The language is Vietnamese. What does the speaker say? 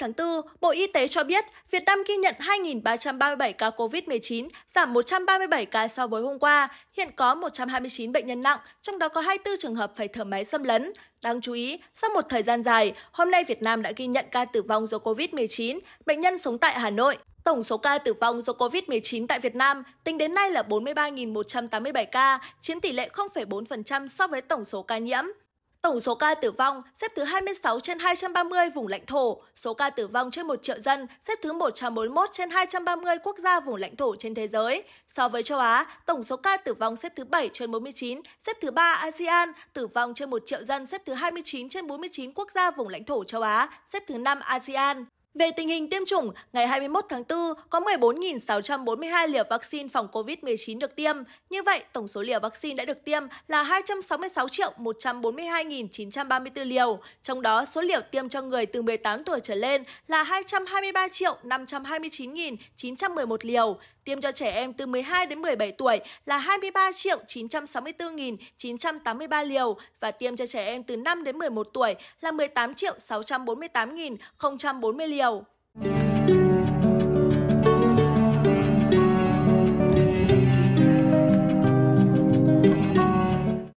2 tháng 4, Bộ Y tế cho biết Việt Nam ghi nhận 2.337 ca COVID-19, giảm 137 ca so với hôm qua. Hiện có 129 bệnh nhân nặng, trong đó có 24 trường hợp phải thở máy xâm lấn. Đáng chú ý, sau một thời gian dài, hôm nay Việt Nam đã ghi nhận ca tử vong do COVID-19, bệnh nhân sống tại Hà Nội. Tổng số ca tử vong do COVID-19 tại Việt Nam tính đến nay là 43.187 ca, chiếm tỷ lệ 0,4% so với tổng số ca nhiễm. Tổng số ca tử vong xếp thứ 26 trên 230 vùng lãnh thổ, số ca tử vong trên 1 triệu dân xếp thứ 141 trên 230 quốc gia vùng lãnh thổ trên thế giới. So với châu Á, tổng số ca tử vong xếp thứ 7 trên 49, xếp thứ 3 ASEAN, tử vong trên 1 triệu dân xếp thứ 29 trên 49 quốc gia vùng lãnh thổ châu Á, xếp thứ 5 ASEAN. Về tình hình tiêm chủng, ngày 21 tháng 4 có 14.642 liều vaccine phòng COVID-19 được tiêm. Như vậy, tổng số liều vaccine đã được tiêm là 266.142.934 liều. Trong đó, số liều tiêm cho người từ 18 tuổi trở lên là 223.529.911 liều tiêm cho trẻ em từ 12 đến 17 tuổi là 23 triệu 964.983 nghìn liều và tiêm cho trẻ em từ 5 đến 11 tuổi là 18 triệu 648.040 nghìn liều.